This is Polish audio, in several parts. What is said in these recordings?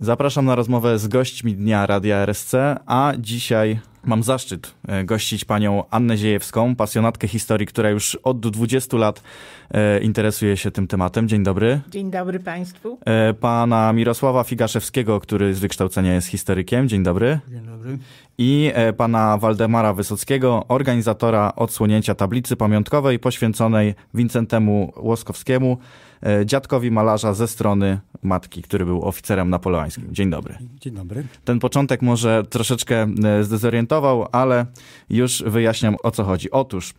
Zapraszam na rozmowę z gośćmi dnia Radia RSC, a dzisiaj Mam zaszczyt e, gościć panią Annę Ziejewską, pasjonatkę historii, która już od 20 lat e, interesuje się tym tematem. Dzień dobry. Dzień dobry państwu. E, pana Mirosława Figaszewskiego, który z wykształcenia jest historykiem. Dzień dobry. Dzień dobry. I pana Waldemara Wysockiego, organizatora odsłonięcia tablicy pamiątkowej poświęconej Wincentemu Łoskowskiemu, dziadkowi malarza ze strony matki, który był oficerem napoleońskim. Dzień dobry. Dzień dobry. Ten początek może troszeczkę zdezorientować ale już wyjaśniam o co chodzi. Otóż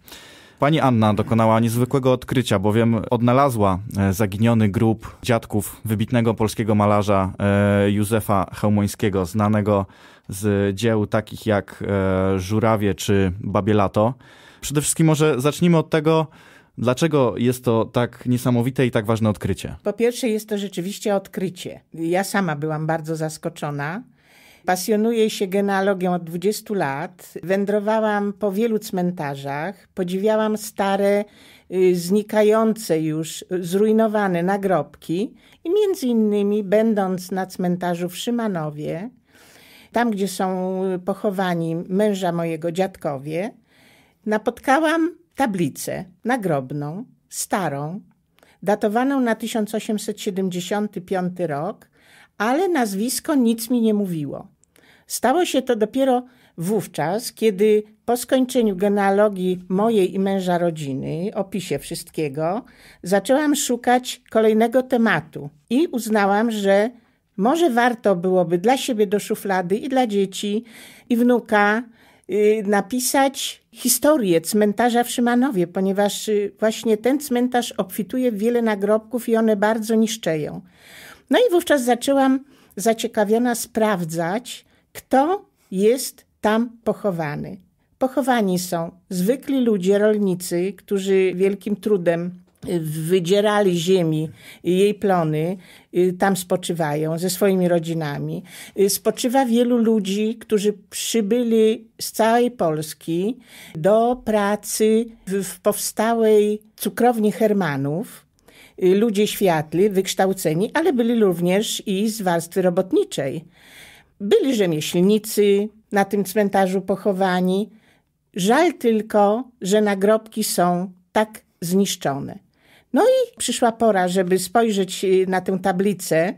Pani Anna dokonała niezwykłego odkrycia, bowiem odnalazła e, zaginiony grób dziadków wybitnego polskiego malarza e, Józefa Chełmońskiego, znanego z dzieł takich jak e, Żurawie czy Babielato. Przede wszystkim może zacznijmy od tego, Dlaczego jest to tak niesamowite i tak ważne odkrycie? Po pierwsze, jest to rzeczywiście odkrycie. Ja sama byłam bardzo zaskoczona. Pasjonuję się genealogią od 20 lat. Wędrowałam po wielu cmentarzach, podziwiałam stare, y, znikające już, zrujnowane nagrobki i między innymi będąc na cmentarzu w Szymanowie, tam gdzie są pochowani męża mojego dziadkowie, napotkałam tablicę nagrobną, starą, datowaną na 1875 rok, ale nazwisko nic mi nie mówiło. Stało się to dopiero wówczas, kiedy po skończeniu genealogii mojej i męża rodziny, opisie wszystkiego, zaczęłam szukać kolejnego tematu i uznałam, że może warto byłoby dla siebie do szuflady i dla dzieci i wnuka y, napisać historię cmentarza w Szymanowie, ponieważ y, właśnie ten cmentarz obfituje w wiele nagrobków i one bardzo niszczeją. No i wówczas zaczęłam zaciekawiona sprawdzać, kto jest tam pochowany? Pochowani są zwykli ludzie, rolnicy, którzy wielkim trudem wydzierali ziemi jej plony, y, tam spoczywają ze swoimi rodzinami. Y, spoczywa wielu ludzi, którzy przybyli z całej Polski do pracy w powstałej cukrowni Hermanów. Y, ludzie światli, wykształceni, ale byli również i z warstwy robotniczej. Byli rzemieślnicy na tym cmentarzu pochowani. Żal tylko, że nagrobki są tak zniszczone. No i przyszła pora, żeby spojrzeć y, na tę tablicę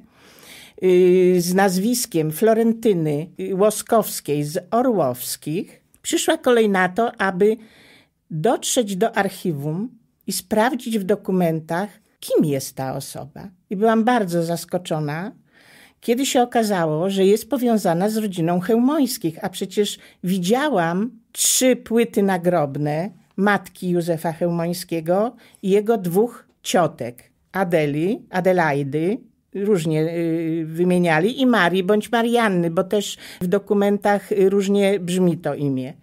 y, z nazwiskiem Florentyny Łoskowskiej z Orłowskich. Przyszła kolej na to, aby dotrzeć do archiwum i sprawdzić w dokumentach, kim jest ta osoba. I byłam bardzo zaskoczona, kiedy się okazało, że jest powiązana z rodziną Chełmońskich, a przecież widziałam trzy płyty nagrobne matki Józefa Chełmońskiego i jego dwóch ciotek, Adeli, Adelaidy, różnie y, wymieniali, i Marii bądź Marianny, bo też w dokumentach y, różnie brzmi to imię.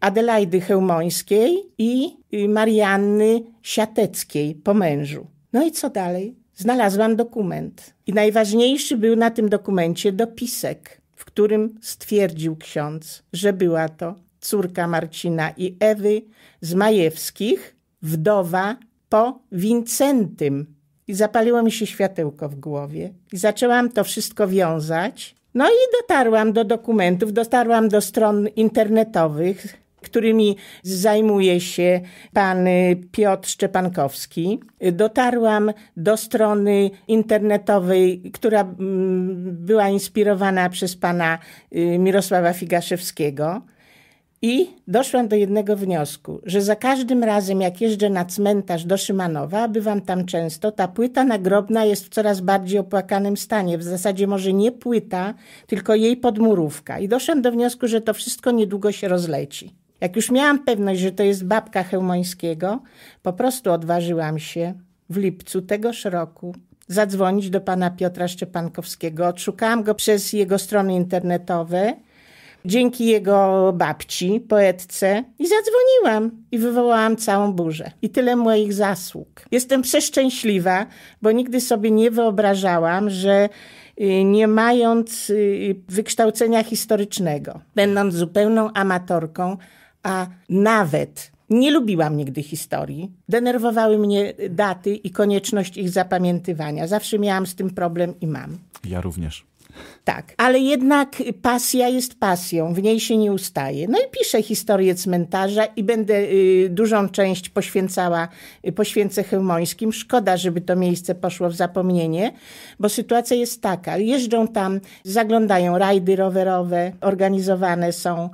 Adelaidy Chełmońskiej i y, Marianny Siateckiej po mężu. No i co dalej? znalazłam dokument. I najważniejszy był na tym dokumencie dopisek, w którym stwierdził ksiądz, że była to córka Marcina i Ewy z Majewskich, wdowa po Wincentym. I zapaliło mi się światełko w głowie. I zaczęłam to wszystko wiązać. No i dotarłam do dokumentów, dotarłam do stron internetowych którymi zajmuje się pan y, Piotr Szczepankowski. Dotarłam do strony internetowej, która mm, była inspirowana przez pana y, Mirosława Figaszewskiego. I doszłam do jednego wniosku, że za każdym razem, jak jeżdżę na cmentarz do Szymanowa, bywam tam często, ta płyta nagrobna jest w coraz bardziej opłakanym stanie. W zasadzie może nie płyta, tylko jej podmurówka. I doszłam do wniosku, że to wszystko niedługo się rozleci. Jak już miałam pewność, że to jest babka Chełmońskiego, po prostu odważyłam się w lipcu tegoż roku zadzwonić do pana Piotra Szczepankowskiego. Odszukałam go przez jego strony internetowe, dzięki jego babci, poetce, i zadzwoniłam i wywołałam całą burzę. I tyle moich zasług. Jestem przeszczęśliwa, bo nigdy sobie nie wyobrażałam, że y, nie mając y, y, wykształcenia historycznego, będąc zupełną amatorką, a nawet nie lubiłam nigdy historii. Denerwowały mnie daty i konieczność ich zapamiętywania. Zawsze miałam z tym problem i mam. Ja również tak. Ale jednak pasja jest pasją, w niej się nie ustaje. No i piszę historię cmentarza i będę y, dużą część poświęcała y, poświęcę chełmońskim. Szkoda, żeby to miejsce poszło w zapomnienie, bo sytuacja jest taka. Jeżdżą tam, zaglądają rajdy rowerowe, organizowane są.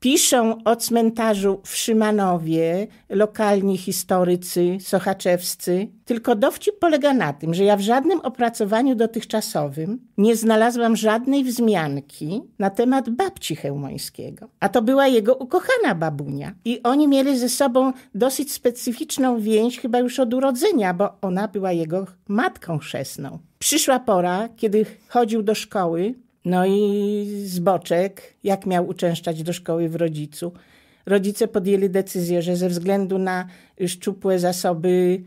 Piszą o cmentarzu w Szymanowie lokalni historycy sochaczewscy. Tylko dowcip polega na tym, że ja w żadnym opracowaniu dotychczasowym nie znalazłam żadnych żadnej wzmianki na temat babci Hełmońskiego. A to była jego ukochana babunia. I oni mieli ze sobą dosyć specyficzną więź, chyba już od urodzenia, bo ona była jego matką chrzestną. Przyszła pora, kiedy chodził do szkoły, no i zboczek, jak miał uczęszczać do szkoły w rodzicu. Rodzice podjęli decyzję, że ze względu na szczupłe zasoby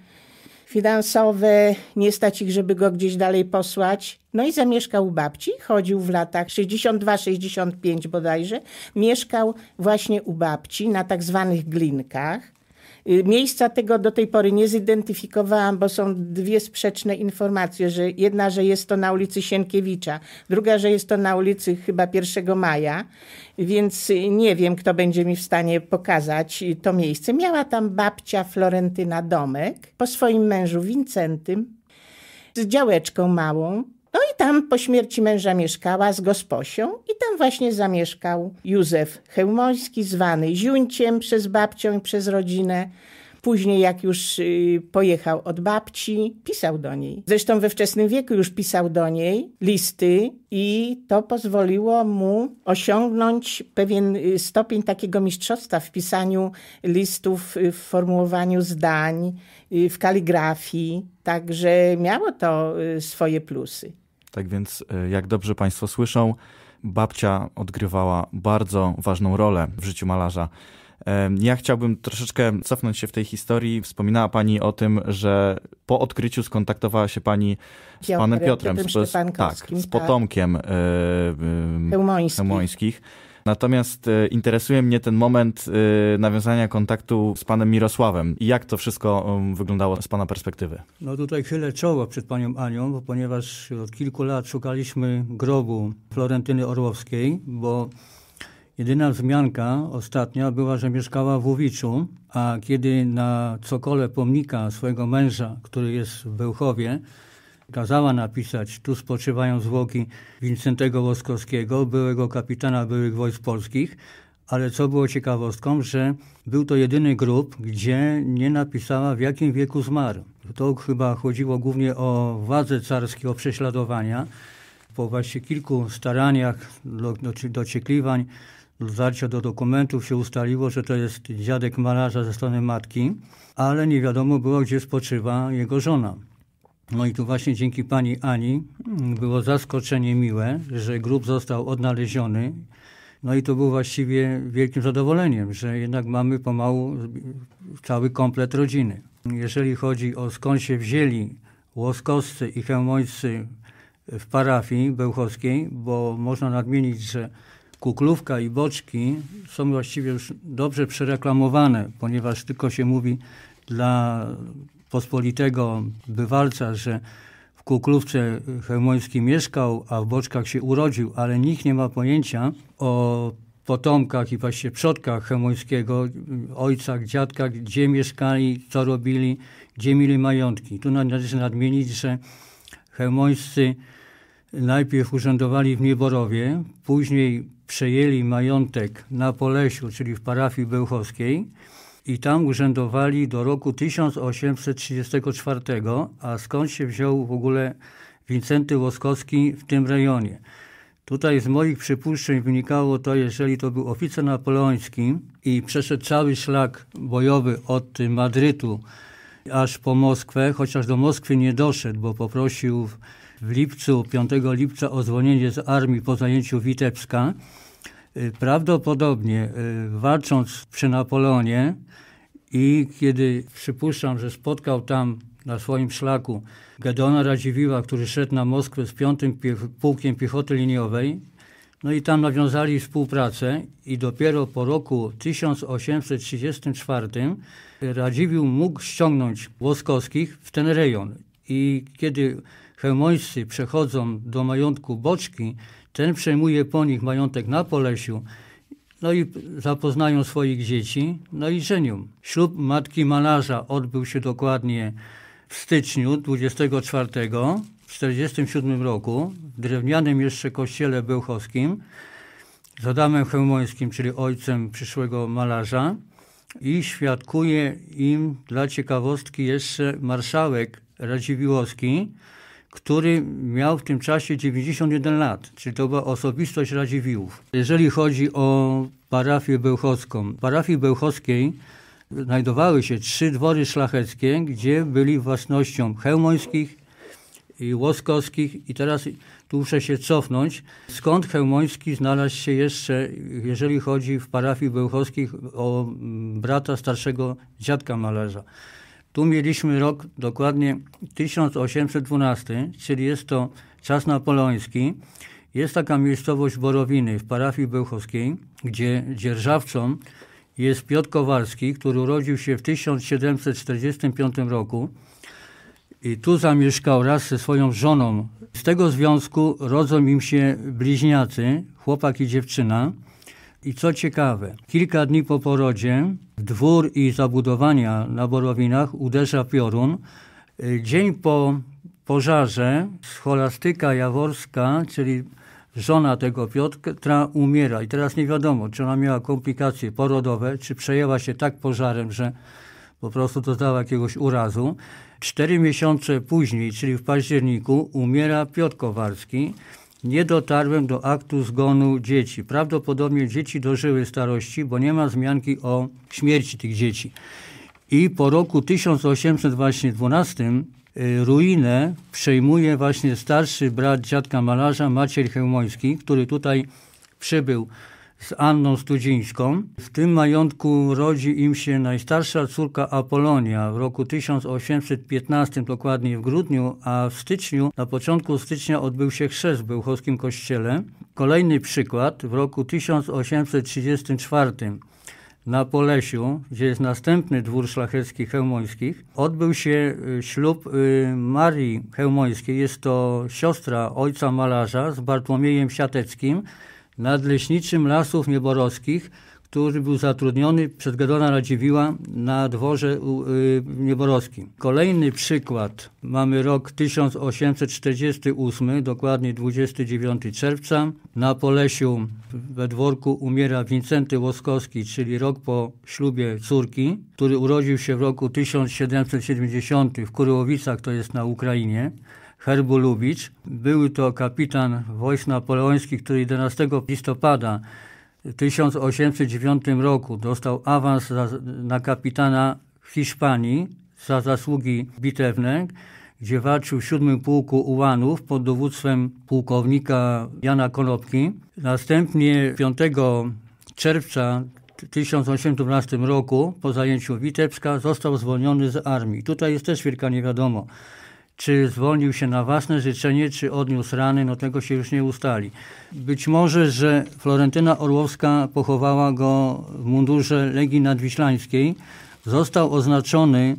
finansowe, nie stać ich, żeby go gdzieś dalej posłać. No i zamieszkał u babci, chodził w latach 62-65 bodajże, mieszkał właśnie u babci na tak zwanych glinkach. Y, miejsca tego do tej pory nie zidentyfikowałam, bo są dwie sprzeczne informacje, że jedna, że jest to na ulicy Sienkiewicza, druga, że jest to na ulicy chyba 1 maja, więc y, nie wiem, kto będzie mi w stanie pokazać y, to miejsce. Miała tam babcia Florentyna Domek po swoim mężu Wincentym z działeczką małą, no i tam po śmierci męża mieszkała z gosposią i tam właśnie zamieszkał Józef Chełmoński, zwany Ziuńciem przez babcią i przez rodzinę. Później, jak już y, pojechał od babci, pisał do niej. Zresztą we wczesnym wieku już pisał do niej listy, i to pozwoliło mu osiągnąć pewien y, stopień takiego mistrzostwa w pisaniu listów, y, w formułowaniu zdań, w kaligrafii. Także miało to swoje plusy. Tak więc, e, jak dobrze Państwo słyszą, babcia odgrywała bardzo ważną rolę w życiu malarza. Ja chciałbym troszeczkę cofnąć się w tej historii. Wspominała Pani o tym, że po odkryciu skontaktowała się Pani z Panem Piotrem, Piotrem z, tak, z potomkiem tak. Hełmońskich. Natomiast e, interesuje mnie ten moment e, nawiązania kontaktu z panem Mirosławem i jak to wszystko um, wyglądało z pana perspektywy. No tutaj chwilę czoło przed panią Anią, bo ponieważ od kilku lat szukaliśmy grobu Florentyny Orłowskiej, bo Jedyna wzmianka ostatnia była, że mieszkała w Łowiczu, a kiedy na cokole pomnika swojego męża, który jest w Bełchowie, kazała napisać Tu spoczywają zwłoki Wincentego Łoskowskiego, byłego kapitana byłych wojsk polskich, ale co było ciekawostką, że był to jedyny grób, gdzie nie napisała w jakim wieku zmarł. To chyba chodziło głównie o władze carskie, o prześladowania. Po właśnie kilku staraniach, dociekliwań, dotarcia do dokumentów się ustaliło, że to jest dziadek malarza ze strony matki, ale nie wiadomo było, gdzie spoczywa jego żona. No i tu właśnie dzięki pani Ani mm, było zaskoczenie miłe, że grób został odnaleziony. No i to było właściwie wielkim zadowoleniem, że jednak mamy pomału cały komplet rodziny. Jeżeli chodzi o skąd się wzięli łoskowscy i chełmońscy w parafii bełchowskiej, bo można nadmienić, że kuklówka i boczki są właściwie już dobrze przereklamowane, ponieważ tylko się mówi dla pospolitego bywalca, że w Kuklówce Chełmoński mieszkał, a w Boczkach się urodził, ale nikt nie ma pojęcia o potomkach i właściwie przodkach Chełmońskiego, ojcach, dziadkach, gdzie mieszkali, co robili, gdzie mieli majątki. Tu należy nadmienić, że Chełmońscy najpierw urzędowali w Nieborowie, później przejęli majątek na Polesiu, czyli w parafii bełchowskiej, i tam urzędowali do roku 1834, a skąd się wziął w ogóle Wincenty Łoskowski w tym rejonie. Tutaj z moich przypuszczeń wynikało to, jeżeli to był oficer napoleoński i przeszedł cały szlak bojowy od Madrytu aż po Moskwę, chociaż do Moskwy nie doszedł, bo poprosił w lipcu, 5 lipca o zwolnienie z armii po zajęciu Witebska, Y, prawdopodobnie y, walcząc przy Napoleonie i kiedy przypuszczam, że spotkał tam na swoim szlaku Gedona Radziwiła, który szedł na Moskwę z piątym pułkiem piechoty liniowej, no i tam nawiązali współpracę i dopiero po roku 1834 Radziwił mógł ściągnąć Łoskowskich w ten rejon. I kiedy chełmońscy przechodzą do majątku Boczki, ten przejmuje po nich majątek na Polesiu, no i zapoznają swoich dzieci, no i żenią. Ślub matki malarza odbył się dokładnie w styczniu 24 w 47 roku w drewnianym jeszcze kościele bełchowskim z Adamem Chełmońskim, czyli ojcem przyszłego malarza i świadkuje im dla ciekawostki jeszcze marszałek Radziwiłowski, który miał w tym czasie 91 lat, czyli to była osobistość Radziwiłłów. Jeżeli chodzi o parafię bełchowską, w parafii bełchowskiej znajdowały się trzy dwory szlacheckie, gdzie byli własnością hełmońskich i Łoskowskich i teraz tu muszę się cofnąć. Skąd Hełmoński znalazł się jeszcze, jeżeli chodzi w parafii bełchowskich, o brata starszego dziadka malarza? Tu mieliśmy rok dokładnie 1812, czyli jest to czas napoleoński. Jest taka miejscowość Borowiny w parafii bełchowskiej, gdzie dzierżawcą jest Piotr Kowalski, który urodził się w 1745 roku i tu zamieszkał raz ze swoją żoną. Z tego związku rodzą im się bliźniacy, chłopak i dziewczyna. I co ciekawe, kilka dni po porodzie w dwór i zabudowania na Borowinach uderza piorun. Y, dzień po pożarze scholastyka jaworska, czyli żona tego Piotra, umiera. I teraz nie wiadomo, czy ona miała komplikacje porodowe, czy przejęła się tak pożarem, że po prostu dostała jakiegoś urazu. Cztery miesiące później, czyli w październiku, umiera Piotr Kowalski nie dotarłem do aktu zgonu dzieci. Prawdopodobnie dzieci dożyły starości, bo nie ma zmianki o śmierci tych dzieci. I po roku 1812 y, ruinę przejmuje właśnie starszy brat dziadka malarza Maciej Chełmoński, który tutaj przybył z Anną Studzińską. W tym majątku rodzi im się najstarsza córka Apolonia w roku 1815, dokładnie w grudniu, a w styczniu, na początku stycznia odbył się chrzest w Bełchowskim Kościele. Kolejny przykład w roku 1834 na Polesiu, gdzie jest następny dwór szlachecki hełmońskich, odbył się y, ślub y, Marii Hełmońskiej. Jest to siostra ojca malarza z Bartłomiejem Siateckim, nadleśniczym Lasów Nieborowskich, który był zatrudniony przez Gedona Radziwiła na dworze y, nieborowskim. Kolejny przykład mamy rok 1848, dokładnie 29 czerwca. Na Polesiu we dworku umiera Wincenty Łoskowski, czyli rok po ślubie córki, który urodził się w roku 1770 w Kurłowicach, to jest na Ukrainie. Herbolubicz. Był to kapitan wojsk napoleońskich, który 11 listopada w 1809 roku dostał awans za, na kapitana Hiszpanii za zasługi bitewne, gdzie walczył w siódmym pułku ułanów pod dowództwem pułkownika Jana Konopki. Następnie 5 czerwca 1812 roku po zajęciu Witebska został zwolniony z armii. Tutaj jest też wielka niewiadomość. Czy zwolnił się na własne życzenie, czy odniósł rany, no tego się już nie ustali. Być może, że Florentyna Orłowska pochowała go w mundurze Legii Nadwiślańskiej. Został oznaczony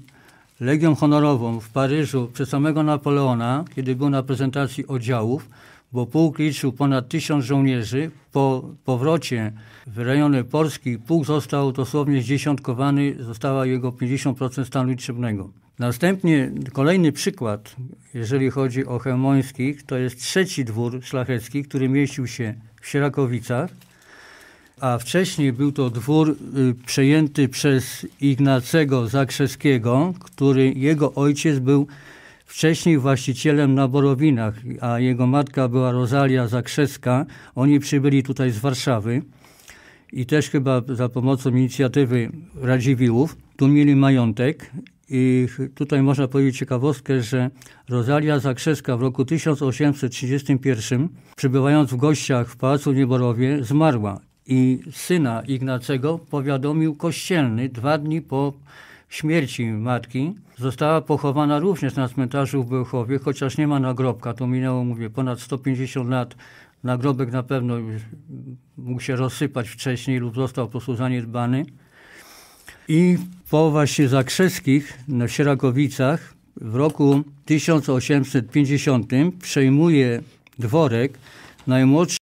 Legią Honorową w Paryżu przez samego Napoleona, kiedy był na prezentacji oddziałów, bo pułk liczył ponad tysiąc żołnierzy. Po powrocie w rejony Polski pułk został dosłownie zdziesiątkowany, została jego 50% stanu liczebnego. Następnie kolejny przykład, jeżeli chodzi o Chełmońskich, to jest trzeci dwór szlachecki, który mieścił się w Sierakowicach, a wcześniej był to dwór y, przejęty przez Ignacego Zakrzeskiego, który jego ojciec był wcześniej właścicielem na Borowinach, a jego matka była Rosalia Zakrzeska. Oni przybyli tutaj z Warszawy i też chyba za pomocą inicjatywy Radziwiłłów. Tu mieli majątek i tutaj można powiedzieć ciekawostkę, że Rosalia Zakrzewska w roku 1831, przebywając w gościach w Pałacu Nieborowie, zmarła. I syna Ignacego powiadomił kościelny dwa dni po śmierci matki. Została pochowana również na cmentarzu w Bełchowie, chociaż nie ma nagrobka. To minęło, mówię, ponad 150 lat. Nagrobek na pewno mógł się rozsypać wcześniej lub został po prostu zaniedbany. I połowa się Zakrzeskich na Sierakowicach w roku 1850 przejmuje dworek najmłodszy